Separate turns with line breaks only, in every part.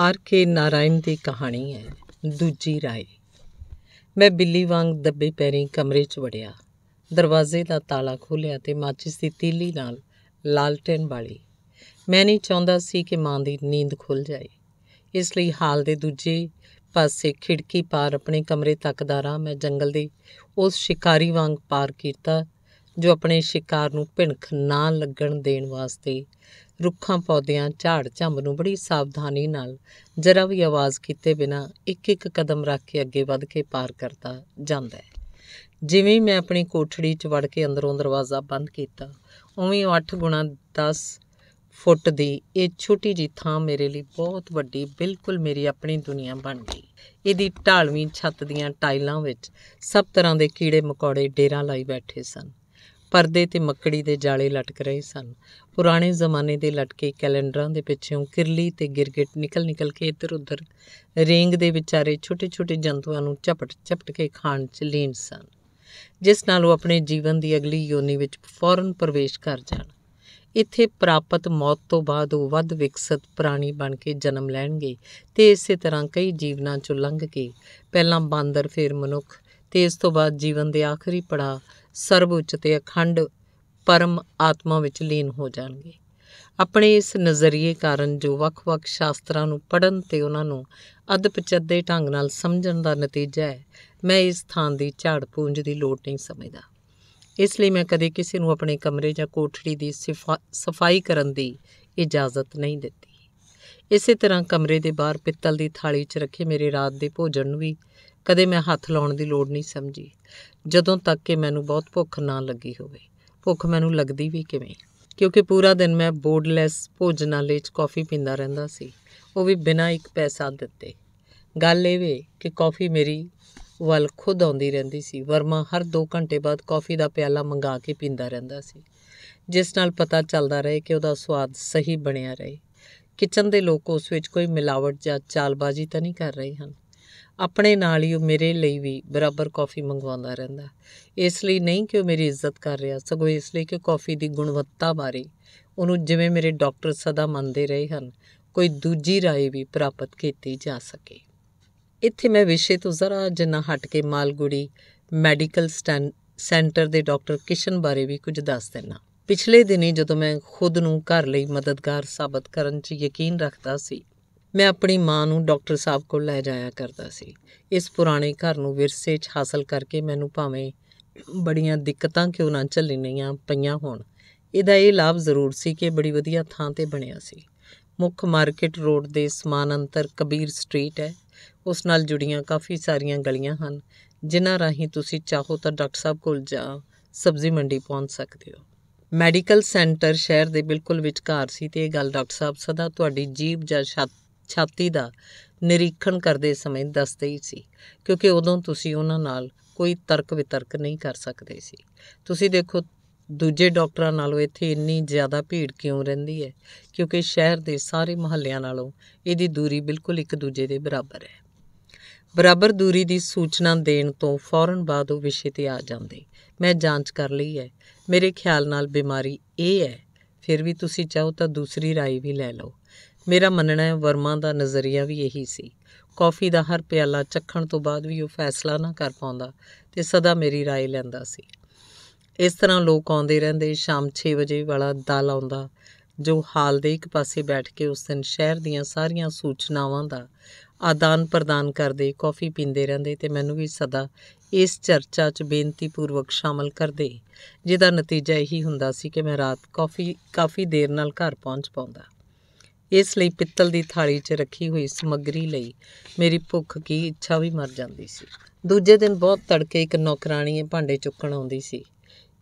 R K Narayan ਦੀ ਕਹਾਣੀ ਹੈ ਦੂਜੀ ਰਾਏ ਮੈਂ ਬਿੱਲੀ ਵਾਂਗ ਦੱਬੇ ਪੈਰੀ ਕਮਰੇ 'ਚ ਵੜਿਆ ਦਰਵਾਜ਼ੇ ਦਾ ਤਾਲਾ ਖੋਲ੍ਹਿਆ ਤੇ ਮਾਚਿਸ ਦੀ ਤੀਲੀ ਨਾਲ ਲਾਲਟਨ ਵਾਲੀ ਮੈਂ ਨਹੀਂ ਚਾਹੁੰਦਾ ਸੀ ਕਿ ਮਾਂ ਦੀ ਨੀਂਦ ਖੁੱਲ ਜਾਏ ਇਸ ਲਈ ਹਾਲ ਦੇ ਦੂਜੇ ਪਾਸੇ ਖਿੜਕੀ ਪਾਰ ਆਪਣੇ ਕਮਰੇ ਤੱਕ ਦਾ ਰਾਹ ਮੈਂ ਜੰਗਲ ਦੇ ਉਸ ਸ਼ਿਕਾਰੀ ਵਾਂਗ ਪਾਰ ਕੀਤਾ ਜੋ ਆਪਣੇ ਸ਼ਿਕਾਰ ਨੂੰ ਭਿਣਖ ਨਾ ਲੱਗਣ ਦੇਣ ਵਾਸਤੇ ਰੁੱਖਾਂ ਪੌਦਿਆਂ ਝਾੜ ਝੰਬ ਨੂੰ ਬੜੀ ਸਾਵਧਾਨੀ ਨਾਲ ਜ਼ਰਾ ਵੀ ਆਵਾਜ਼ ਕੀਤੇ ਬਿਨਾ ਇੱਕ ਇੱਕ ਕਦਮ ਰੱਖ ਕੇ ਅੱਗੇ ਵੱਧ ਕੇ ਪਾਰ ਕਰਦਾ ਜਾਂਦਾ ਹੈ ਜਿਵੇਂ ਮੈਂ ਆਪਣੀ ਕੋਠੜੀ 'ਚ ਵੜ ਕੇ ਅੰਦਰੋਂ ਦਰਵਾਜ਼ਾ ਬੰਦ ਕੀਤਾ ਉਵੇਂ 8 ਗੁਣਾ 10 ਫੁੱਟ ਦੀ ਇਹ ਛੋਟੀ ਜੀ ਥਾਂ ਮੇਰੇ ਲਈ ਬਹੁਤ ਵੱਡੀ ਬਿਲਕੁਲ ਮੇਰੀ ਆਪਣੀ ਦੁਨੀਆ ਬਣ ਗਈ ਇਹਦੀ ਢਾਲਵੀਂ ਛੱਤ ਦੀਆਂ ਟਾਈਲਾਂ ਵਿੱਚ ਸਭ ਤਰ੍ਹਾਂ ਦੇ ਕੀੜੇ ਮਕੌੜੇ ਡੇਰਾ ਲਾਈ ਬੈਠੇ ਸਨ ਪਰਦੇ ਤੇ ਮੱਕੜੀ ਦੇ ਜਾਲੇ ਲਟਕ ਰਹੇ ਸਨ ਪੁਰਾਣੇ ਜ਼ਮਾਨੇ ਦੇ ਲਟਕੇ ਕੈਲੰਡਰਾਂ ਦੇ ਪਿੱਛੇੋਂ ਕਿਰਲੀ ਤੇ ਗਿਰਗਿਟ ਨਿਕਲ-ਨਿਕਲ ਕੇ ਇੱਧਰ-ਉੱਧਰ ਰੇਂਗ ਦੇ ਵਿਚਾਰੇ ਛੋਟੇ-ਛੋਟੇ ਜੰਤੂਆਂ ਨੂੰ ਚਪਟ-ਚਪਟ ਕੇ ਖਾਣ 'ਚ ਲੀਨ ਸਨ ਜਿਸ ਨਾਲ ਉਹ ਆਪਣੇ ਜੀਵਨ ਦੀ ਅਗਲੀ ਯੋਨੀ ਵਿੱਚ ਫੌਰਨ ਪ੍ਰਵੇਸ਼ ਕਰ ਜਾਣ ਇੱਥੇ ਪ੍ਰਾਪਤ ਮੌਤ ਤੋਂ ਬਾਅਦ ਉਹ ਵੱਧ ਵਿਕਸਿਤ ਪ੍ਰਾਣੀ ਬਣ ਕੇ ਜਨਮ ਲੈਣਗੇ ਤੇ ਇਸੇ ਤਰ੍ਹਾਂ ਕਈ ਜੀਵਨਾਂ ਚੋਂ ਲੰਘ ਕੇ ਪਹਿਲਾਂ ਬਾਂਦਰ ਫਿਰ ਮਨੁੱਖ ਤੇ ਇਸ ਤੋਂ ਬਾਅਦ ਜੀਵਨ ਦੇ ਆਖਰੀ ਪੜਾਅ ਸਰਵਉੱਚ ਤੇ ਅਖੰਡ ਪਰਮ ਆਤਮਾ ਵਿੱਚ ਲੀਨ ਹੋ ਜਾਣਗੇ ਆਪਣੇ ਇਸ ਨਜ਼ਰੀਏ ਕਾਰਨ ਜੋ ਵੱਖ-ਵੱਖ ਸ਼ਾਸਤਰਾਂ ਨੂੰ ਪੜਨ ਤੇ ਉਹਨਾਂ ਨੂੰ ਅਦਪਚੱਦੇ ਢੰਗ ਨਾਲ ਸਮਝਣ ਦਾ ਨਤੀਜਾ ਹੈ ਮੈਂ ਇਸ ਥਾਂ ਦੀ ਝਾੜ ਪੂੰਝ ਦੀ ਲੋੜ ਨਹੀਂ ਸਮਝਦਾ ਇਸ ਲਈ ਮੈਂ ਕਦੇ ਕਿਸੇ ਨੂੰ ਆਪਣੇ ਕਮਰੇ ਜਾਂ ਕੋਠੜੀ ਦੀ ਸਫਾਈ ਕਰਨ ਦੀ ਇਜਾਜ਼ਤ ਨਹੀਂ ਦਿੱਤੀ ਇਸੇ ਤਰ੍ਹਾਂ ਕਮਰੇ ਦੇ ਬਾਹਰ ਪਿੱਤਲ ਦੀ ਥਾਲੀ 'ਚ ਰੱਖੇ ਮੇਰੇ ਰਾਤ ਦੇ ਭੋਜਨ ਨੂੰ ਵੀ ਕਦੇ ਮੈਂ ਹੱਥ ਲਾਉਣ ਦੀ ਲੋੜ ਨਹੀਂ ਸਮਝੀ ਜਦੋਂ ਤੱਕ ਕਿ ਮੈਨੂੰ ਬਹੁਤ ਭੁੱਖ ਨਾ ਲੱਗੀ ਹੋਵੇ ਭੁੱਖ ਮੈਨੂੰ ਲੱਗਦੀ ਵੀ ਕਿਵੇਂ ਕਿਉਂਕਿ ਪੂਰਾ ਦਿਨ ਮੈਂ ਬੋਰਡਲੈਸ ਭੋਜਨਾਲੇ 'ਚ ਕਾਫੀ ਪੀਂਦਾ ਰਹਿੰਦਾ ਸੀ ਉਹ ਵੀ ਬਿਨਾਂ ਇੱਕ ਪੈਸਾ ਦਿੱਤੇ ਗੱਲ ਇਹ ਵੇ ਕਿ ਕਾਫੀ ਮੇਰੀ ਵੱਲ ਖੁਦ ਆਉਂਦੀ ਰਹਿੰਦੀ ਸੀ ਵਰਮਾ ਹਰ 2 ਘੰਟੇ ਬਾਅਦ ਕਾਫੀ ਦਾ ਪਿਆਲਾ ਮੰਗਾ ਕੇ ਪੀਂਦਾ ਰਹਿੰਦਾ ਸੀ ਜਿਸ ਨਾਲ ਪਤਾ ਚੱਲਦਾ ਰਹੇ ਕਿ ਉਹਦਾ ਸਵਾਦ ਸਹੀ ਬਣਿਆ ਰਹੇ ਕਿਚਨ ਦੇ ਲੋਕ ਉਸ ਵਿੱਚ ਕੋਈ ਮਿਲਾਵਟ ਜਾਂ ਚਾਲਬਾਜ਼ੀ ਤਾਂ ਨਹੀਂ ਕਰ ਰਹੇ ਹਨ ਆਪਣੇ ਨਾਲ ਹੀ ਉਹ ਮੇਰੇ ਲਈ ਵੀ ਬਰਾਬਰ ਕਾਫੀ ਮੰਗਵਾਉਂਦਾ ਰਹਿੰਦਾ ਇਸ ਲਈ ਨਹੀਂ ਕਿ ਉਹ ਮੇਰੀ ਇੱਜ਼ਤ ਕਰ ਰਿਹਾ ਸਗੋਂ ਇਸ ਲਈ ਕਿ ਕਾਫੀ ਦੀ ਗੁਣਵੱਤਾ ਬਾਰੇ ਉਹਨੂੰ ਜਿਵੇਂ ਮੇਰੇ ਡਾਕਟਰ ਸਦਾ ਮੰਨਦੇ ਰਹੇ ਹਨ ਕੋਈ ਦੂਜੀ رائے ਵੀ ਪ੍ਰਾਪਤ ਕੀਤੀ ਜਾ ਸਕੇ ਇੱਥੇ ਮੈਂ ਵਿਸ਼ੇ ਤੋਂ ਜ਼ਰਾ ਜਿੰਨਾ ਹਟ ਕੇ ਮਾਲਗੁੜੀ ਮੈਡੀਕਲ ਸੈਂਟਰ ਦੇ ਡਾਕਟਰ ਕਿਸ਼ਨ ਬਾਰੇ ਵੀ ਕੁਝ ਦੱਸ ਦੇਣਾ ਪਿਛਲੇ ਦਿਨੀ ਜਦੋਂ ਮੈਂ ਖੁਦ ਨੂੰ ਘਰ ਲਈ ਮਦਦਗਾਰ ਸਾਬਤ ਕਰਨ 'ਚ ਯਕੀਨ ਰੱਖਦਾ ਸੀ ਮੈਂ ਆਪਣੀ ਮਾਂ ਨੂੰ ਡਾਕਟਰ ਸਾਹਿਬ ਕੋਲ ਲੈ ਜਾਇਆ ਕਰਦਾ ਸੀ ਇਸ ਪੁਰਾਣੇ ਘਰ ਨੂੰ ਵਿਰਸੇ 'ਚ ਹਾਸਲ ਕਰਕੇ ਮੈਨੂੰ ਭਾਵੇਂ ਬੜੀਆਂ ਦਿੱਕਤਾਂ ਕਿਉਂ ਨਾ ਝੱਲਣੀਆਂ ਪਈਆਂ ਹੋਣ ਇਹਦਾ ਇਹ ਲਾਭ ਜ਼ਰੂਰ ਸੀ ਕਿ ਬੜੀ ਵਧੀਆ ਥਾਂ ਤੇ ਬਣਿਆ ਸੀ ਮੁੱਖ ਮਾਰਕੀਟ ਰੋਡ ਦੇ ਸਮਾਨਾਂਤਰ ਕਬੀਰ ਸਟਰੀਟ ਹੈ ਉਸ ਨਾਲ ਜੁੜੀਆਂ ਕਾਫੀ ਸਾਰੀਆਂ ਗਲੀਆਂ ਹਨ ਜਿਨ੍ਹਾਂ ਰਾਹੀਂ ਤੁਸੀਂ ਚਾਹੋ ਤਾਂ ਡਾਕਟਰ ਸਾਹਿਬ ਕੋਲ ਜਾ ਸਬਜ਼ੀ ਮੰਡੀ ਪਹੁੰਚ ਸਕਦੇ ਹੋ ਮੈਡੀਕਲ ਸੈਂਟਰ ਸ਼ਹਿਰ ਦੇ ਬਿਲਕੁਲ ਵਿਚਕਾਰ ਸੀ ਤੇ ਇਹ ਗੱਲ ਡਾਕਟਰ ਸਾਹਿਬ ਸਦਾ ਤੁਹਾਡੀ ਜੀਬ ਜਾਂ ਛੱਤ ਛਾਤੀ ਦਾ ਨਿਰੀਖਣ ਕਰਦੇ ਸਮੇਂ ਦੱਸਦੇ ਹੀ ਸੀ ਕਿਉਂਕਿ ਉਦੋਂ ਤੁਸੀਂ ਉਹਨਾਂ ਨਾਲ ਕੋਈ ਤਰਕ ਵਿਤਰਕ ਨਹੀਂ ਕਰ ਸਕਦੇ ਸੀ ਤੁਸੀਂ ਦੇਖੋ ਦੂਜੇ ਡਾਕਟਰਾਂ ਨਾਲੋਂ ਇੱਥੇ ਇੰਨੀ ਜ਼ਿਆਦਾ ਭੀੜ ਕਿਉਂ ਰਹਿੰਦੀ ਹੈ ਕਿਉਂਕਿ ਸ਼ਹਿਰ ਦੇ ਸਾਰੇ ਮਹੱਲਿਆਂ ਨਾਲੋਂ ਇਹਦੀ ਦੂਰੀ ਬਿਲਕੁਲ ਇੱਕ ਦੂਜੇ ਦੇ ਬਰਾਬਰ ਹੈ ਬਰਾਬਰ ਦੂਰੀ ਦੀ ਸੂਚਨਾ ਦੇਣ ਤੋਂ ਫੌਰਨ ਬਾਅਦ ਉਹ ਵਿਸ਼ੇ ਤੇ ਆ ਜਾਂਦੇ ਮੈਂ ਜਾਂਚ ਕਰ ਲਈ ਹੈ ਮੇਰੇ ਖਿਆਲ ਨਾਲ ਬਿਮਾਰੀ ਇਹ ਹੈ ਫਿਰ ਵੀ ਤੁਸੀਂ ਚਾਹੋ ਤਾਂ ਦੂਸਰੀ رائے ਵੀ ਲੈ ਲਓ ਮੇਰਾ ਮੰਨਣਾ ਹੈ ਵਰਮਾ ਦਾ ਨਜ਼ਰੀਆ ਵੀ ਇਹੀ ਸੀ ਕਾਫੀ ਦਾ ਹਰ ਪਿਆਲਾ ਚੱਖਣ ਤੋਂ ਬਾਅਦ ਵੀ ਉਹ ਫੈਸਲਾ ਨਾ ਕਰ ਪਾਉਂਦਾ ਤੇ ਸਦਾ ਮੇਰੀ رائے ਲੈਂਦਾ ਸੀ ਇਸ ਤਰ੍ਹਾਂ ਲੋਕ ਆਉਂਦੇ ਰਹਿੰਦੇ ਸ਼ਾਮ 6 ਵਜੇ ਵਾਲਾ ਦਲ ਆਉਂਦਾ ਜੋ ਹਾਲ ਦੇ ਇੱਕ ਪਾਸੇ ਬੈਠ ਕੇ ਉਸ ਦਿਨ ਸ਼ਹਿਰ ਦੀਆਂ ਸਾਰੀਆਂ ਸੂਚਨਾਵਾਂ ਦਾ ਆਦਾਨ ਪ੍ਰਦਾਨ ਕਰਦੇ ਕਾਫੀ ਪੀਂਦੇ ਰਹਿੰਦੇ ਤੇ ਮੈਨੂੰ ਵੀ ਸਦਾ ਇਸ ਚਰਚਾ 'ਚ ਬੇਨਤੀਪੂਰਵਕ ਸ਼ਾਮਲ ਕਰਦੇ ਜਿਹਦਾ ਨਤੀਜਾ ਇਹੀ ਹੁੰਦਾ ਸੀ ਕਿ ਮੈਂ ਰਾਤ ਕਾਫੀ ਕਾਫੀ ਦੇਰ ਨਾਲ ਘਰ ਪਹੁੰਚ ਪਾਉਂਦਾ ਇਸ ਲਈ ਪਿੱਤਲ ਦੀ ਥਾਲੀ 'ਚ ਰੱਖੀ ਹੋਈ ਸਮੱਗਰੀ ਲਈ ਮੇਰੀ ਭੁੱਖ ਕੀ ਇੱਛਾ ਵੀ ਮਰ ਜਾਂਦੀ ਸੀ ਦੂਜੇ ਦਿਨ ਬਹੁਤ ਤੜਕੇ ਇੱਕ ਨੌਕਰਾਣੀ ਇਹ ਭਾਂਡੇ ਚੁੱਕਣ ਆਉਂਦੀ ਸੀ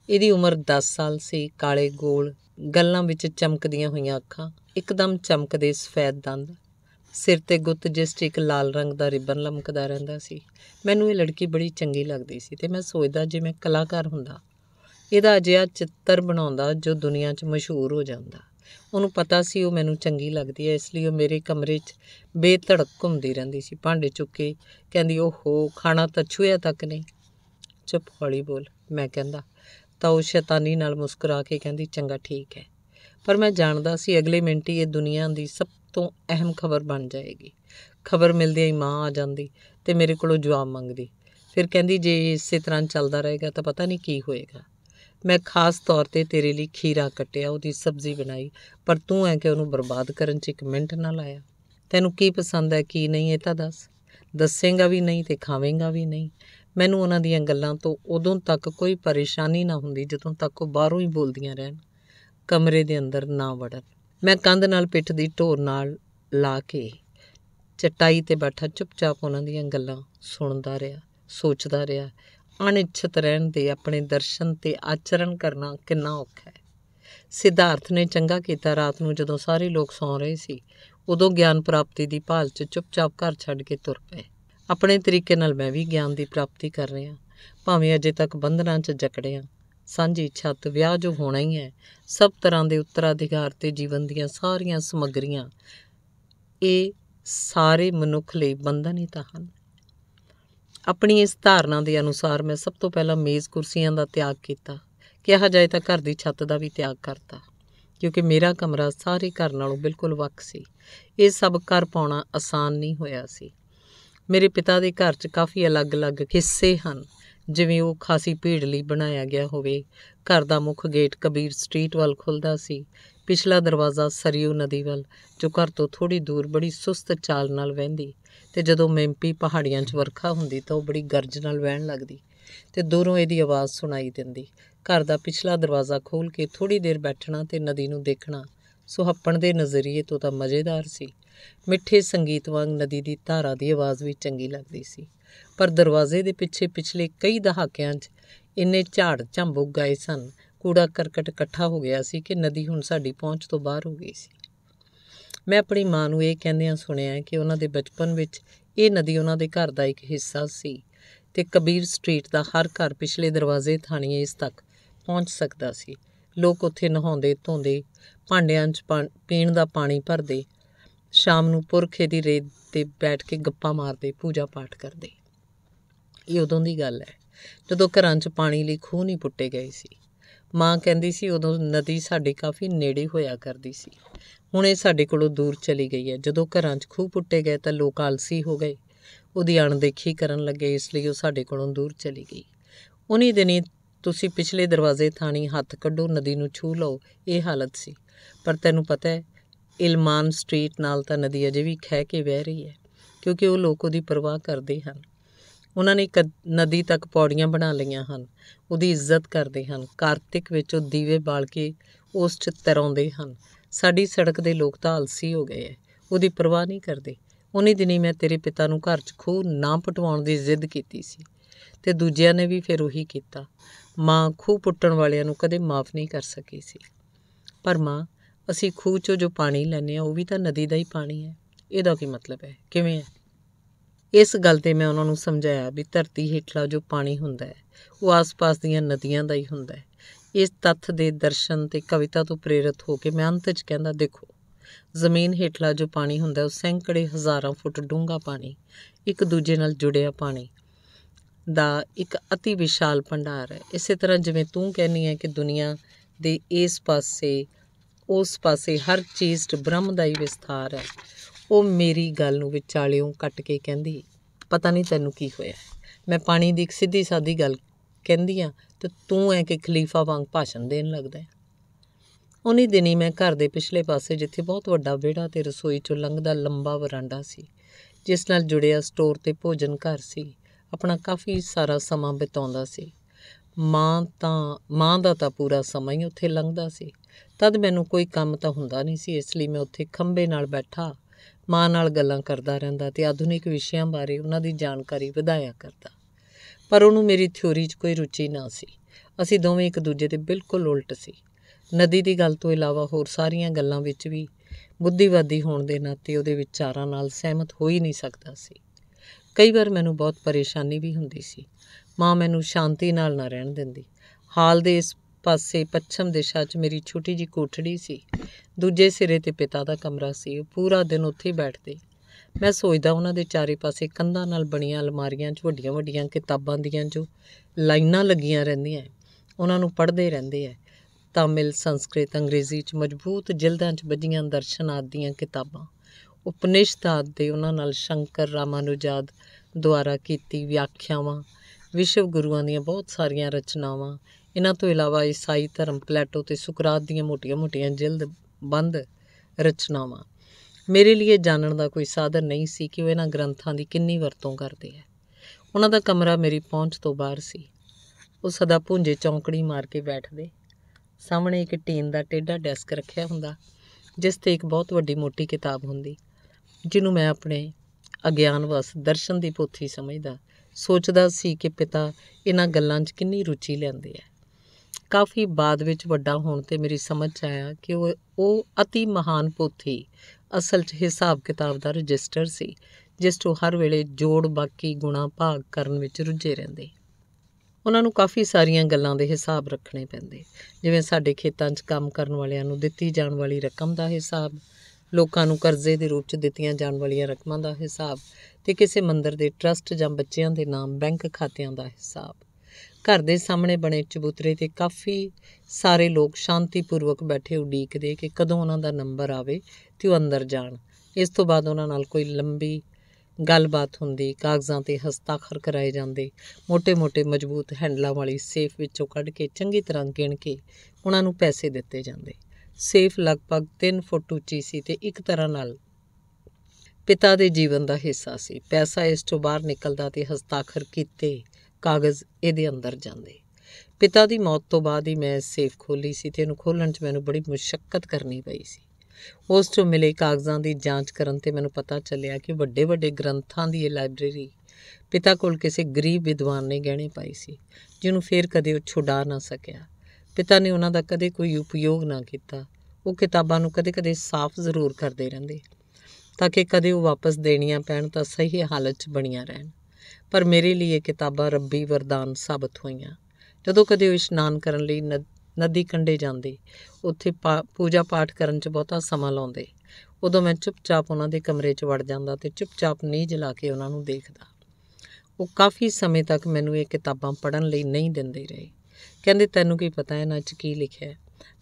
ਇਹਦੀ ਉਮਰ 10 ਸਾਲ ਸੀ ਕਾਲੇ ਗੋਲ ਗੱਲਾਂ ਵਿੱਚ ਚਮਕਦੀਆਂ ਹੋਈਆਂ ਅੱਖਾਂ ਇੱਕਦਮ ਚਮਕਦੇ ਸਫੈਦ ਦੰਦ ਸਿਰ ਤੇ ਗੁੱਤ ਜਿਸ ਤੇ ਇੱਕ ਲਾਲ ਰੰਗ ਦਾ ਰਿਬਨ ਲਮਕਦਾ ਰਹਿੰਦਾ ਸੀ ਮੈਨੂੰ ਇਹ ਲੜਕੀ ਬੜੀ ਚੰਗੀ ਲੱਗਦੀ ਸੀ ਤੇ ਮੈਂ ਸੋਚਦਾ ਜਿਵੇਂ ਕਲਾਕਾਰ ਹੁੰਦਾ ਇਹਦਾ ਅਜਿਹਾ ਚਿੱਤਰ ਬਣਾਉਂਦਾ ਜੋ ਦੁਨੀਆ 'ਚ ਮਸ਼ਹੂਰ ਹੋ ਜਾਂਦਾ ਉਹਨੂੰ ਪਤਾ ਸੀ ਉਹ ਮੈਨੂੰ ਚੰਗੀ ਲੱਗਦੀ ਹੈ ਇਸ ਲਈ ਉਹ ਮੇਰੇ ਕਮਰੇ 'ਚ ਬੇਧੜਕ ਘੁੰਮਦੀ ਰਹਿੰਦੀ ਸੀ ਭਾਂਡੇ ਚੁੱਕ ਕੇ ਕਹਿੰਦੀ ਓਹੋ ਖਾਣਾ ਤਾਂ ਛੂਇਆ ਤੱਕ ਨਹੀਂ ਚੁੱਪ ਹੌਲੀ ਬੋਲ ਮੈਂ ਕਹਿੰਦਾ ਤਾਂ ਉਹ ਸ਼ੈਤਾਨੀ ਨਾਲ ਮੁਸਕਰਾ ਕੇ ਕਹਿੰਦੀ ਚੰਗਾ ਠੀਕ ਹੈ ਪਰ ਮੈਂ ਜਾਣਦਾ ਸੀ ਅਗਲੇ ਮਿੰਟ ਹੀ ਇਹ ਦੁਨੀਆ ਦੀ ਸਭ ਤੋਂ ਅਹਿਮ ਖਬਰ ਬਣ ਜਾਏਗੀ ਖਬਰ ਮਿਲਦੀ ਹੀ ਮਾਂ ਆ ਜਾਂਦੀ ਤੇ ਮੇਰੇ ਕੋਲੋਂ ਜਵਾਬ ਮੰਗਦੀ ਫਿਰ ਕਹਿੰਦੀ ਜੇ ਇਸੇ ਤਰ੍ਹਾਂ ਚੱਲਦਾ ਰਹੇਗਾ ਤਾਂ ਪਤਾ ਨਹੀਂ ਕੀ ਹੋਏਗਾ ਮੈਂ ਖਾਸ ਤੌਰ ਤੇ ਤੇਰੇ ਲਈ ਖੀਰਾ ਕੱਟਿਆ ਉਹਦੀ ਸਬਜ਼ੀ ਬਣਾਈ ਪਰ ਤੂੰ ਐ ਕਿ ਉਹਨੂੰ ਬਰਬਾਦ ਕਰਨ 'ਚ ਇੱਕ ਮਿੰਟ ਨਾ ਲਾਇਆ ਤੈਨੂੰ ਕੀ ਪਸੰਦ ਹੈ ਕੀ ਨਹੀਂ ਇਹ ਤਾਂ ਦੱਸ ਦੱਸੇਗਾ ਵੀ ਨਹੀਂ ਤੇ ਖਾਵੇਂਗਾ ਵੀ ਨਹੀਂ ਮੈਨੂੰ ਉਹਨਾਂ ਦੀਆਂ ਗੱਲਾਂ ਤੋਂ ਉਦੋਂ ਤੱਕ ਕੋਈ ਪਰੇਸ਼ਾਨੀ ਨਾ ਹੁੰਦੀ ਜਦੋਂ ਤੱਕ ਉਹ ਬਾਹਰੋਂ ਹੀ ਬੋਲਦੀਆਂ ਰਹਿਣ ਕਮਰੇ ਦੇ ਅੰਦਰ ਨਾ ਵੜਨ ਮੈਂ ਕੰਧ ਨਾਲ ਪਿੱਠ ਦੀ ਢੋਰ ਨਾਲ ਲਾ ਕੇ ਚਟਾਈ ਤੇ ਬੈਠਾ ਚੁੱਪਚਾਪ ਉਹਨਾਂ ਦੀਆਂ ਗੱਲਾਂ ਸੁਣਦਾ ਰਿਹਾ ਸੋਚਦਾ ਰਿਹਾ ਅਣਿੱਛਤ ਰਹਿਣ ਦੇ ਆਪਣੇ ਦਰਸ਼ਨ ਤੇ ਆਚਰਣ ਕਰਨਾ ਕਿੰਨਾ ਔਖਾ ਹੈ ਸਿਧਾਰਥ ਨੇ ਚੰਗਾ ਕੀਤਾ ਰਾਤ ਨੂੰ ਜਦੋਂ ਸਾਰੇ ਲੋਕ ਸੌ ਰਹੇ ਸੀ ਉਦੋਂ ਗਿਆਨ ਪ੍ਰਾਪਤੀ ਦੀ ਭਾਲ 'ਚ ਚੁੱਪਚਾਪ ਘਰ ਛੱਡ ਕੇ ਤੁਰ ਪਏ ਆਪਣੇ ਤਰੀਕੇ ਨਾਲ ਮੈਂ ਵੀ ਗਿਆਨ ਦੀ ਪ੍ਰਾਪਤੀ ਕਰ ਰਿਹਾ ਭਾਵੇਂ ਅਜੇ ਤੱਕ ਬੰਧਨਾਂ 'ਚ ਜਕੜਿਆ ਸਾਂਝੀ ਇੱਛਾ ਤੇ ਵਿਆਹ ਜੋ ਹੋਣਾ ਹੀ ਹੈ ਸਭ ਤਰ੍ਹਾਂ ਦੇ ਉੱਤਰਾਧਿਕਾਰ ਤੇ ਜੀਵਨ ਦੀਆਂ ਸਾਰੀਆਂ ਸਮਗਰੀਆਂ ਇਹ ਸਾਰੇ ਮਨੁੱਖ ਲਈ ਬੰਧਨ ਹੀ ਤਾਂ ਹਨ ਆਪਣੀ ਇਸ ਧਾਰਨਾ ਦੇ ਅਨੁਸਾਰ ਮੈਂ ਸਭ ਤੋਂ ਪਹਿਲਾਂ ਮੇਜ਼ ਕੁਰਸੀਆਂ ਦਾ ਤਿਆਗ ਕੀਤਾ ਕਿਹਾ ਜਾਏ ਤਾਂ ਘਰ ਦੀ ਛੱਤ ਦਾ ਵੀ ਤਿਆਗ ਕਰਤਾ ਕਿਉਂਕਿ ਮੇਰਾ ਕਮਰਾ ਸਾਰੇ ਘਰ ਨਾਲੋਂ ਬਿਲਕੁਲ ਵੱਖ ਸੀ ਇਹ ਸਭ ਕਰ ਪਾਉਣਾ ਆਸਾਨ ਨਹੀਂ ਹੋਇਆ ਸੀ ਮੇਰੇ ਪਿਤਾ ਦੇ ਘਰ 'ਚ ਕਾਫੀ ਅਲੱਗ-ਅਲੱਗ ਹਿੱਸੇ ਹਨ ਜਿਵੇਂ ਉਹ ਖਾਸੀ ਭੀੜ ਲਈ ਬਣਾਇਆ ਗਿਆ ਹੋਵੇ ਘਰ ਦਾ ਮੁੱਖ ਗੇਟ ਕਬੀਰ ਸਟਰੀਟ ਵੱਲ ਖੁੱਲਦਾ ਸੀ ਪਿਛਲਾ ਦਰਵਾਜ਼ਾ ਸਰਿਉ ਨਦੀ ਵੱਲ ਜੋ ਘਰ ਤੋਂ ਥੋੜੀ ਦੂਰ ਬੜੀ ਸੁਸਤ ਚਾਲ ਨਾਲ ਵਹਿੰਦੀ ਤੇ ਜਦੋਂ ਮੈਂਪੀ ਪਹਾੜੀਆਂ 'ਚ ਵਰਖਾ ਹੁੰਦੀ ਤਾਂ ਉਹ ਬੜੀ ਗਰਜ ਨਾਲ ਵਹਿਣ ਲੱਗਦੀ ਤੇ ਦੂਰੋਂ ਇਹਦੀ ਆਵਾਜ਼ ਸੁਣਾਈ ਦਿੰਦੀ ਘਰ ਦਾ ਪਿਛਲਾ ਦਰਵਾਜ਼ਾ ਖੋਲ ਕੇ ਥੋੜੀ ਦੇਰ ਬੈਠਣਾ ਤੇ ਨਦੀ ਨੂੰ ਦੇਖਣਾ ਸੁਹੱਪਣ ਦੇ ਨਜ਼ਰੀਏ ਤੋਂ ਤਾਂ ਮਜ਼ੇਦਾਰ ਸੀ ਮਿੱਠੇ ਸੰਗੀਤ ਵਾਂਗ ਨਦੀ ਦੀ ਧਾਰਾ ਦੀ ਆਵਾਜ਼ ਵੀ ਚੰਗੀ ਲੱਗਦੀ ਸੀ ਪਰ ਦਰਵਾਜ਼ੇ ਦੇ ਪਿੱਛੇ ਪਿਛਲੇ ਕਈ ਦਹਾਕਿਆਂ 'ਚ ਇੰਨੇ ਝਾੜ ਝੰਬੂ ਗਏ ਸਨ ਕੂੜਾ ਕਰਕਟ ਇਕੱਠਾ ਹੋ ਗਿਆ ਸੀ ਕਿ ਨਦੀ ਹੁਣ ਸਾਡੀ ਪਹੁੰਚ ਤੋਂ ਬਾਹਰ ਹੋ ਗਈ ਸੀ ਮੈਂ ਆਪਣੀ ਮਾਂ ਨੂੰ ਇਹ ਕਹਿੰਦਿਆਂ ਸੁਣਿਆ ਕਿ ਉਹਨਾਂ ਦੇ ਬਚਪਨ ਵਿੱਚ ਇਹ ਨਦੀ ਉਹਨਾਂ ਦੇ ਘਰ ਦਾ ਇੱਕ ਹਿੱਸਾ ਸੀ ਤੇ ਕਬੀਰ ਸਟਰੀਟ ਦਾ ਹਰ ਘਰ ਪਿਛਲੇ ਦਰਵਾਜ਼ੇ ਥਾਣੀਏ ਇਸ ਤੱਕ ਪਹੁੰਚ ਸਕਦਾ ਸੀ ਲੋਕ ਉੱਥੇ ਨਹਾਉਂਦੇ ਧੋਂਦੇ ਭਾਂਡਿਆਂ 'ਚ ਪੀਣ ਦਾ ਪਾਣੀ ਭਰਦੇ ਸ਼ਾਮ ਨੂੰ ਪੁਰਖੇ ਦੀ ਰੇਤ ਤੇ ਬੈਠ ਕੇ ਗੱਪਾਂ ਮਾਰਦੇ ਪੂਜਾ ਪਾਠ ਕਰਦੇ ਇਹ ਉਦੋਂ ਦੀ ਗੱਲ ਹੈ ਜਦੋਂ ਘਰਾਂ 'ਚ ਪਾਣੀ ਲਈ ਖੂਹ ਨਹੀਂ ਪੁੱਟੇ ਗਏ ਸੀ ਮਾਂ ਕਹਿੰਦੀ ਸੀ ਉਦੋਂ ਨਦੀ ਸਾਡੇ ਕਾਫੀ ਨੇੜੇ ਹੋਇਆ ਕਰਦੀ ਸੀ ਹੁਣ ਇਹ ਸਾਡੇ ਕੋਲੋਂ ਦੂਰ ਚਲੀ ਗਈ ਹੈ ਜਦੋਂ ਘਰਾਂ 'ਚ ਖੂਹ ਪੁੱਟੇ ਗਏ ਤਾਂ ਲੋਕ ਆਲਸੀ ਹੋ ਗਏ ਉਹਦੀ ਅਣਦੇਖੀ ਕਰਨ ਲੱਗੇ ਇਸ ਲਈ ਉਹ ਸਾਡੇ ਕੋਲੋਂ ਦੂਰ ਚਲੀ ਗਈ ਉਨੀ ਦਿਨੀ ਤੁਸੀਂ ਪਿਛਲੇ ਦਰਵਾਜ਼ੇ ਥਾਣੀ ਹੱਥ ਕੱਢੋ ਨਦੀ ਨੂੰ ਛੂ ਲਓ ਇਹ ਹਾਲਤ ਸੀ ਪਰ ਤੈਨੂੰ ਪਤਾ ਹੈ ਇਲਮਾਨ ਸਟਰੀਟ ਨਾਲ ਤਾਂ ਨਦੀ ਅਜੇ ਵੀ ਖਹਿ ਕੇ ਵਹਿ ਰਹੀ ਹੈ ਕਿਉਂਕਿ ਉਹ ਲੋਕ ਉਹਦੀ ਪਰਵਾਹ ਕਰਦੇ ਹਨ ਉਹਨਾਂ ਨੇ ਨਦੀ ਤੱਕ ਪੌੜੀਆਂ ਬਣਾ ਲਈਆਂ ਹਨ ਉਹਦੀ ਇੱਜ਼ਤ ਕਰਦੇ ਹਨ ਕਾਰਤਿਕ ਵਿੱਚ ਉਹ ਦੀਵੇ ਬਾਲ ਕੇ ਉਸ 'ਚ ਤਰਾਉਂਦੇ ਹਨ ਸਾਡੀ ਸੜਕ ਦੇ ਲੋਕ ਤਾਂ ਹਲਸੀ ਹੋ ਗਏ ਐ ਉਹਦੀ ਪਰਵਾਹ ਨਹੀਂ ਕਰਦੇ ਉਹਨੇ ਦਿਨੀ ਮੈਂ ਤੇਰੇ ਪਿਤਾ ਨੂੰ ਘਰ 'ਚ ਖੂਹ ਨਾ ਪਟਵਾਉਣ ਦੀ ਜ਼ਿੱਦ ਕੀਤੀ ਸੀ ਤੇ ਦੂਜਿਆਂ ਨੇ ਵੀ ਫਿਰ ਉਹੀ ਕੀਤਾ ਮਾਂ ਖੂਹ ਪੁੱਟਣ ਵਾਲਿਆਂ ਨੂੰ ਕਦੇ ਮਾਫ ਨਹੀਂ ਕਰ ਸਕੀ ਸੀ ਪਰ ਮਾਂ ਅਸੀਂ ਖੂਹ 'ਚੋਂ ਜੋ ਪਾਣੀ ਲੈਨੇ ਆ ਉਹ ਵੀ ਤਾਂ ਨਦੀ ਦਾ ਹੀ ਪਾਣੀ ਹੈ ਇਹਦਾ ਕੀ ਮਤਲਬ ਹੈ ਕਿਵੇਂ ਹੈ ਇਸ ਗੱਲ ਤੇ ਮੈਂ ਉਹਨਾਂ ਨੂੰ ਸਮਝਾਇਆ ਵੀ ਧਰਤੀ ਹੇਠਲਾ ਜੋ ਪਾਣੀ ਹੁੰਦਾ ਹੈ ਉਹ ਆਸ-ਪਾਸ ਦੀਆਂ ਨਦੀਆਂ ਦਾ ਹੀ ਹੁੰਦਾ ਹੈ ਇਸ ਤੱਥ ਦੇ ਦਰਸ਼ਨ ਤੇ ਕਵਿਤਾ ਤੋਂ ਪ੍ਰੇਰਿਤ ਹੋ ਕੇ ਮੈਂ ਅੰਤ ਵਿੱਚ ਕਹਿੰਦਾ ਦੇਖੋ ਜ਼ਮੀਨ ਹੇਠਲਾ ਜੋ ਪਾਣੀ ਹੁੰਦਾ ਉਹ ਸੈਂਕੜੇ ਹਜ਼ਾਰਾਂ ਫੁੱਟ ਡੂੰਘਾ ਪਾਣੀ ਇੱਕ ਦੂਜੇ ਨਾਲ ਜੁੜਿਆ ਪਾਣੀ ਦਾ ਇੱਕ অতি ਵਿਸ਼ਾਲ ਭੰਡਾਰ ਹੈ ਇਸੇ ਤਰ੍ਹਾਂ ਜਿਵੇਂ ਤੂੰ ਕਹਿੰਨੀ ਹੈ ਕਿ ਦੁਨੀਆ ਦੇ ਇਸ ਪਾਸੇ ਉਸ ਪਾਸੇ ਹਰ ਚੀਜ਼ ਤੇ ਬ੍ਰਹਮ ਦਾ ਹੀ ਵਿਸਥਾਰ ਹੈ ਉਹ ਮੇਰੀ ਗੱਲ ਨੂੰ ਵਿਚਾਲਿਓਂ ਕੱਟ ਕੇ ਕਹਿੰਦੀ ਪਤਾ ਨਹੀਂ ਤੈਨੂੰ ਕੀ ਹੋਇਆ ਮੈਂ ਪਾਣੀ ਦੀ ਇੱਕ ਸਿੱਧੀ ਸਾਦੀ ਗੱਲ ਕਹਿੰਦੀ ਆ ਤੇ ਤੂੰ ਐ ਕਿ ਖਲੀਫਾ ਵਾਂਗ ਭਾਸ਼ਣ ਦੇਣ ਲੱਗਦਾ ਹੈ ਉਨੀ ਦਿਨੀ ਮੈਂ ਘਰ ਦੇ ਪਿਛਲੇ ਪਾਸੇ ਜਿੱਥੇ ਬਹੁਤ ਵੱਡਾ ਵਿਹੜਾ ਤੇ ਰਸੋਈ ਚੋਂ ਲੰਘਦਾ ਲੰਬਾ ਵਰਾਂਡਾ ਸੀ ਜਿਸ ਨਾਲ ਜੁੜਿਆ ਸਟੋਰ ਤੇ ਭੋਜਨ ਘਰ ਸੀ ਆਪਣਾ ਕਾਫੀ ਸਾਰਾ ਸਮਾਂ ਬਿਤਾਉਂਦਾ ਸੀ ਮਾਂ ਤਾਂ ਮਾਂ ਦਾ ਤਾਂ ਪੂਰਾ ਸਮਾਂ ਹੀ ਉੱਥੇ ਲੰਘਦਾ ਸੀ ਤਦ ਮੈਨੂੰ ਕੋਈ ਕੰਮ ਤਾਂ ਹੁੰਦਾ ਨਹੀਂ ਸੀ ਇਸ ਲਈ ਮੈਂ ਉੱਥੇ ਖੰਬੇ ਨਾਲ ਬੈਠਾ ਮਾਂ ਨਾਲ ਗੱਲਾਂ ਕਰਦਾ ਰਹਿੰਦਾ ਤੇ ਆਧੁਨਿਕ ਵਿਸ਼ਿਆਂ ਬਾਰੇ ਉਹਨਾਂ ਦੀ ਜਾਣਕਾਰੀ ਵਧਾਇਆ ਕਰਦਾ ਪਰ ਉਹਨੂੰ ਮੇਰੀ ਥਿਉਰੀ 'ਚ ਕੋਈ ਰੁਚੀ ਨਾ ਸੀ ਅਸੀਂ ਦੋਵੇਂ ਇੱਕ ਦੂਜੇ ਦੇ ਬਿਲਕੁਲ ਉਲਟ ਸੀ ਨਦੀ ਦੀ ਗੱਲ ਤੋਂ ਇਲਾਵਾ ਹੋਰ ਸਾਰੀਆਂ ਗੱਲਾਂ ਵਿੱਚ ਵੀ ਬੁੱਧੀਵਾਦੀ ਹੋਣ ਦੇ ਨਾਤੇ ਉਹਦੇ ਵਿਚਾਰਾਂ ਨਾਲ ਸਹਿਮਤ ਹੋ ਹੀ ਨਹੀਂ ਸਕਦਾ ਸੀ ਕਈ ਵਾਰ ਮੈਨੂੰ ਬਹੁਤ ਪਰੇਸ਼ਾਨੀ ਵੀ ਹੁੰਦੀ ਸੀ ਮਾਂ ਮੈਨੂੰ ਸ਼ਾਂਤੀ ਨਾਲ ਨਾ ਰਹਿਣ ਦਿੰਦੀ ਹਾਲ ਦੇ ਇਸ ਪਾਸੇ ਪੱਛਮ ਦਿਸ਼ਾ 'ਚ ਮੇਰੀ ਛੋਟੀ ਜੀ ਕੋਠੜੀ ਸੀ ਦੂਜੇ ਸਿਰੇ ਤੇ ਪਿਤਾ ਦਾ ਕਮਰਾ ਸੀ ਉਹ ਪੂਰਾ ਦਿਨ ਉੱਥੇ ਬੈਠਦੇ ਮੈਂ ਸੋਚਦਾ ਉਹਨਾਂ ਦੇ ਚਾਰੇ ਪਾਸੇ ਕੰਧਾਂ ਨਾਲ ਬਣੀਆਂ ਅਲਮਾਰੀਆਂ 'ਚ ਵੱਡੀਆਂ-ਵੱਡੀਆਂ ਕਿਤਾਬਾਂ ਦੀਆਂ ਜੋ ਲਾਈਨਾਂ ਲੱਗੀਆਂ ਰਹਿੰਦੀਆਂ ਉਹਨਾਂ ਨੂੰ ਪੜ੍ਹਦੇ ਰਹਿੰਦੇ ਐ ਤਾਮਿਲ ਸੰਸਕ੍ਰਿਤ ਅੰਗਰੇਜ਼ੀ 'ਚ ਮਜ਼ਬੂਤ ਜਿਲਦਾਂ 'ਚ ਵੱਜੀਆਂ ਦਰਸ਼ਨ ਦੀਆਂ ਕਿਤਾਬਾਂ ਉਪਨਿਸ਼ਦਾਂ ਦੇ ਉਹਨਾਂ ਨਾਲ ਸ਼ੰਕਰ ਰਾਮਾਨੁਜਾਦ ਦੁਆਰਾ ਕੀਤੀ ਵਿਆਖਿਆਵਾਂ ਵਿਸ਼ਵ ਗੁਰੂਆਂ ਦੀਆਂ ਬਹੁਤ ਸਾਰੀਆਂ ਰਚਨਾਵਾਂ ਇਹਨਾਂ ਤੋਂ ਇਲਾਵਾ ਈਸਾਈ ਧਰਮ ਪਲੇਟੋ ਤੇ ਸੁਕਰਾਤ ਦੀਆਂ ਮੋਟੀਆਂ-ਮੋਟੀਆਂ ਜਿਲਦ ਬੰਦ ਰਚਨਾਵਾਂ ਮੇਰੇ ਲਈ ਜਾਣਨ ਦਾ ਕੋਈ ਸਾਧਨ ਨਹੀਂ ਸੀ ਕਿ ਉਹ ਇਹਨਾਂ ਗ੍ਰੰਥਾਂ ਦੀ ਕਿੰਨੀ ਵਰਤੋਂ ਕਰਦੇ ਆ ਉਹਨਾਂ ਦਾ ਕਮਰਾ ਮੇਰੀ ਪਹੁੰਚ ਤੋਂ ਬਾਹਰ ਸੀ ਉਹ ਸਦਾ ਭੁੰਜੇ ਚੌਂਕੜੀ ਮਾਰ ਕੇ ਬੈਠਦੇ ਸਾਹਮਣੇ ਇੱਕ ਟੀਨ ਦਾ ਟੇਡਾ ਡੈਸਕ ਰੱਖਿਆ ਹੁੰਦਾ ਜਿਸ ਤੇ ਇੱਕ ਬਹੁਤ ਵੱਡੀ ਮੋਟੀ ਕਿਤਾਬ ਹੁੰਦੀ ਜਿਹਨੂੰ ਮੈਂ ਆਪਣੇ ਅਗਿਆਨ ਵਸ ਦਰਸ਼ਨ ਦੀ ਪੋਥੀ ਸਮਝਦਾ ਸੋਚਦਾ ਸੀ ਕਿ ਪਿਤਾ ਇਹਨਾਂ ਗੱਲਾਂ 'ਚ ਕਿੰਨੀ ਰੁਚੀ ਲੈਂਦੇ ਆ ਕਾਫੀ ਬਾਅਦ ਵਿੱਚ ਵੱਡਾ ਹੋਣ ਤੇ ਮੇਰੀ ਸਮਝ ਆਇਆ ਕਿ ਉਹ ਉਹ ਅਤੀ ਮਹਾਨ ਪੋਥੀ ਅਸਲ 'ਚ ਹਿਸਾਬ ਕਿਤਾਬ ਦਾ ਰਜਿਸਟਰ ਸੀ ਜਿਸ ਤੋਂ ਹਰ ਵੇਲੇ ਜੋੜ ਬਾਕੀ ਗੁਣਾ ਭਾਗ ਕਰਨ ਵਿੱਚ ਰੁੱਝੇ ਰਹਿੰਦੇ ਉਹਨਾਂ ਨੂੰ ਕਾਫੀ ਸਾਰੀਆਂ ਗੱਲਾਂ ਦੇ ਹਿਸਾਬ ਰੱਖਣੇ ਪੈਂਦੇ ਜਿਵੇਂ ਸਾਡੇ ਖੇਤਾਂ 'ਚ ਕੰਮ ਕਰਨ ਵਾਲਿਆਂ ਨੂੰ ਦਿੱਤੀ ਜਾਣ ਵਾਲੀ ਰਕਮ ਦਾ ਹਿਸਾਬ ਲੋਕਾਂ ਨੂੰ ਕਰਜ਼ੇ ਦੇ ਰੂਪ 'ਚ ਦਿੱਤੀਆਂ ਜਾਣ ਵਾਲੀਆਂ ਰਕਮਾਂ ਦਾ ਹਿਸਾਬ ਤੇ ਕਿਸੇ ਮੰਦਰ ਦੇ ਟਰਸਟ ਜਾਂ ਬੱਚਿਆਂ ਦੇ ਨਾਮ ਬੈਂਕ ਖਾਤਿਆਂ ਦਾ ਹਿਸਾਬ ਘਰ ਦੇ ਸਾਹਮਣੇ ਬਣੇ ਚਬੂਤਰੇ ਤੇ ਕਾਫੀ ਸਾਰੇ ਲੋਕ ਸ਼ਾਂਤੀਪੂਰਵਕ ਬੈਠੇ ਉਡੀਕਦੇ ਕਿ ਕਦੋਂ ਉਹਨਾਂ ਦਾ ਨੰਬਰ ਆਵੇ ਤੇ ਉਹ ਅੰਦਰ ਜਾਣ ਇਸ ਤੋਂ ਬਾਅਦ ਉਹਨਾਂ ਨਾਲ ਕੋਈ ਲੰਬੀ ਗੱਲਬਾਤ ਹੁੰਦੀ ਕਾਗਜ਼ਾਂ ਤੇ ਹਸਤਾਖਰ ਕਰਾਏ ਜਾਂਦੇ ਮੋٹے-ਮੋٹے ਮਜ਼ਬੂਤ ਹੈਂਡਲਾਂ ਵਾਲੀ ਸੇਫ ਵਿੱਚੋਂ ਕੱਢ ਕੇ ਚੰਗੀ ਤਰ੍ਹਾਂ ਗਿਣ ਕੇ ਉਹਨਾਂ ਨੂੰ ਪੈਸੇ ਦਿੱਤੇ ਜਾਂਦੇ ਸੇਫ ਲਗਭਗ 3 ਫੁੱਟ ਉੱਚੀ ਸੀ ਤੇ ਇੱਕ ਤਰ੍ਹਾਂ ਨਾਲ ਪਿਤਾ ਦੇ ਜੀਵਨ ਦਾ ਹਿੱਸਾ ਸੀ ਪੈਸਾ ਇਸ ਤੋਂ ਬਾਹਰ ਨਿਕਲਦਾ ਤੇ ਹਸਤਾਖਰ ਕੀਤੇ ਕਾਗਜ਼ ਇਹਦੇ ਅੰਦਰ ਜਾਂਦੇ ਪਿਤਾ ਦੀ ਮੌਤ ਤੋਂ ਬਾਅਦ ਹੀ ਮੈਂ ਸੇਫ ਖੋਲੀ ਸੀ ਤੇ ਇਹਨੂੰ ਖੋਲਣ 'ਚ ਮੈਨੂੰ ਬੜੀ ਮੁਸ਼ਕਲ ਕਰਨੀ ਪਈ ਸੀ ਉਸ ਤੋਂ ਮਿਲੇ ਕਾਗਜ਼ਾਂ ਦੀ ਜਾਂਚ ਕਰਨ ਤੇ ਮੈਨੂੰ ਪਤਾ ਚੱਲਿਆ ਕਿ ਵੱਡੇ ਵੱਡੇ ਗ੍ਰੰਥਾਂ ਦੀ ਇਹ ਲਾਇਬ੍ਰੇਰੀ ਪਿਤਾ ਕੋਲ ਕਿਸੇ ਗਰੀਬ ਵਿਦਵਾਨ ਨੇ ਗਹਿਣੇ ਪਾਈ ਸੀ ਜਿਹਨੂੰ ਫੇਰ ਕਦੇ ਉਹ ਛੁਡਾ ਨਾ ਸਕਿਆ ਪਿਤਾ ਨੇ ਉਹਨਾਂ ਦਾ ਕਦੇ ਕੋਈ ਉਪਯੋਗ ਨਾ ਕੀਤਾ ਉਹ ਕਿਤਾਬਾਂ ਨੂੰ ਕਦੇ-ਕਦੇ ਸਾਫ਼ ਜ਼ਰੂਰ ਕਰਦੇ ਰਹਿੰਦੇ ਤਾਂ ਕਿ ਕਦੇ ਉਹ ਵਾਪਸ ਦੇਣੀਆਂ ਪੈਣ ਤਾਂ ਸਹੀ ਹਾਲਤ 'ਚ ਬਣੀਆਂ ਰਹਿਣ ਪਰ ਮੇਰੇ ਲਈ ਇਹ ਕਿਤਾਬਾਂ ਰੱਬੀ ਵਰਦਾਨ ਸਾਬਤ ਹੋਈਆਂ ਜਦੋਂ ਕਦੇ ਉਹ ਇਸ਼ਨਾਨ ਕਰਨ ਲਈ ਨਦੀ ਕੰਢੇ ਜਾਂਦੇ ਉੱਥੇ ਪੂਜਾ ਪਾਠ ਕਰਨ 'ਚ ਬਹੁਤਾ ਸਮਾਂ ਲਾਉਂਦੇ ਉਦੋਂ ਮੈਂ ਚੁੱਪਚਾਪ ਉਹਨਾਂ ਦੇ ਕਮਰੇ 'ਚ ਵੜ ਜਾਂਦਾ ਤੇ ਚੁੱਪਚਾਪ ਨੀਂ ਜਲਾ ਕੇ ਉਹਨਾਂ ਨੂੰ ਦੇਖਦਾ ਉਹ ਕਾਫੀ ਸਮੇਂ ਤੱਕ ਮੈਨੂੰ ਇਹ ਕਿਤਾਬਾਂ ਪੜ੍ਹਨ ਲਈ ਨਹੀਂ ਦਿੰਦੇ ਰਹੇ ਕਹਿੰਦੇ ਤੈਨੂੰ ਕੀ ਪਤਾ ਇਹਨਾਂ 'ਚ ਕੀ ਲਿਖਿਆ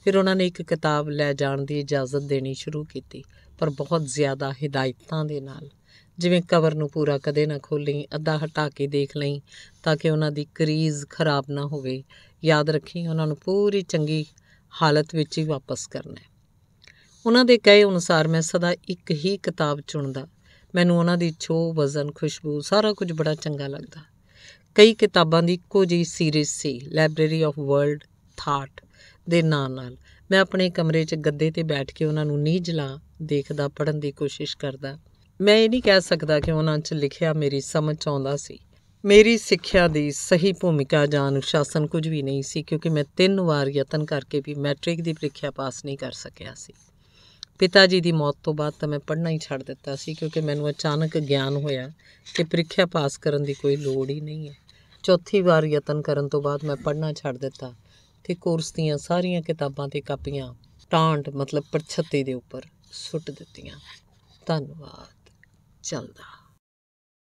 ਫਿਰ ਉਹਨਾਂ ਨੇ ਇੱਕ ਕਿਤਾਬ ਲੈ ਜਾਣ ਦੀ ਇਜਾਜ਼ਤ ਦੇਣੀ ਸ਼ੁਰੂ ਕੀਤੀ ਪਰ ਬਹੁਤ ਜ਼ਿਆਦਾ ਹਦਾਇਤਾਂ ਦੇ ਨਾਲ ਜਿਵੇਂ ਕਵਰ ਨੂੰ ਪੂਰਾ ਕਦੇ ਨਾ ਖੋਲੀ ਅੱਧਾ ਹਟਾ ਕੇ ਦੇਖ ਲਈ ਤਾਂ ਕਿ ਉਹਨਾਂ ਦੀ ਕਰੀਜ਼ ਖਰਾਬ ਨਾ ਹੋਵੇ ਯਾਦ ਰੱਖੀ ਉਹਨਾਂ ਨੂੰ ਪੂਰੀ ਚੰਗੀ ਹਾਲਤ ਵਿੱਚ ਹੀ ਵਾਪਸ ਕਰਨਾ ਹੈ ਉਹਨਾਂ ਦੇ ਕਹੇ ਅਨੁਸਾਰ ਮੈਂ ਸਦਾ ਇੱਕ ਹੀ ਕਿਤਾਬ ਚੁਣਦਾ ਮੈਨੂੰ ਉਹਨਾਂ ਦੀ ਛੋ ਵਜ਼ਨ ਖੁਸ਼ਬੂ ਸਾਰਾ ਕੁਝ ਬੜਾ ਚੰਗਾ ਲੱਗਦਾ ਕਈ ਕਿਤਾਬਾਂ ਦੀ ਇੱਕੋ ਜਿਹੀ ਸੀਰੀਜ਼ ਸੀ ਲਾਇਬ੍ਰੇਰੀ ਆਫ ਵਰਲਡ ਥਾਟ ਦੇ ਨਾਂ ਨਾਲ ਮੈਂ ਆਪਣੇ ਕਮਰੇ 'ਚ ਗੱਦੇ ਤੇ ਬੈਠ ਕੇ ਉਹਨਾਂ ਨੂੰ ਨੀਝਲਾ ਦੇਖਦਾ ਪੜਨ ਦੀ ਕੋਸ਼ਿਸ਼ ਕਰਦਾ ਮੈਂ ਇਹ ਨਹੀਂ ਕਹਿ ਸਕਦਾ ਕਿ ਉਹਨਾਂ 'ਚ ਲਿਖਿਆ ਮੇਰੀ ਸਮਝ ਆਉਂਦਾ ਸੀ ਮੇਰੀ ਸਿੱਖਿਆ ਦੀ ਸਹੀ ਭੂਮਿਕਾ ਜਾਂ ਅਨੁਸ਼ਾਸਨ ਕੁਝ ਵੀ ਨਹੀਂ ਸੀ ਕਿਉਂਕਿ ਮੈਂ ਤਿੰਨ ਵਾਰ ਯਤਨ ਕਰਕੇ ਵੀ ਮੈਟ੍ਰਿਕ ਦੀ ਪ੍ਰੀਖਿਆ ਪਾਸ ਨਹੀਂ ਕਰ ਸਕਿਆ ਸੀ ਪਿਤਾ ਜੀ ਦੀ ਮੌਤ ਤੋਂ ਬਾਅਦ ਤਾਂ ਮੈਂ ਪੜ੍ਹਨਾ ਹੀ ਛੱਡ ਦਿੱਤਾ ਸੀ ਕਿਉਂਕਿ ਮੈਨੂੰ ਅਚਾਨਕ ਗਿਆਨ ਹੋਇਆ ਕਿ ਪ੍ਰੀਖਿਆ ਪਾਸ ਕਰਨ ਦੀ ਕੋਈ ਲੋੜ ਹੀ ਨਹੀਂ ਹੈ ਚੌਥੀ ਵਾਰ ਯਤਨ ਕਰਨ ਤੋਂ ਬਾਅਦ ਮੈਂ ਪੜ੍ਹਨਾ ਛੱਡ ਦਿੱਤਾ ਤੇ ਕੋਰਸ ਦੀਆਂ ਸਾਰੀਆਂ ਕਿਤਾਬਾਂ ਤੇ ਕਾਪੀਆਂ ਟਾਂਟ ਮਤਲਬ ਪਰਛੱਤੇ ਦੇ ਉੱਪਰ ਸੁੱਟ ਦਿੱਤੀਆਂ ਧੰਨਵਾਦ ਚੱਲਦਾ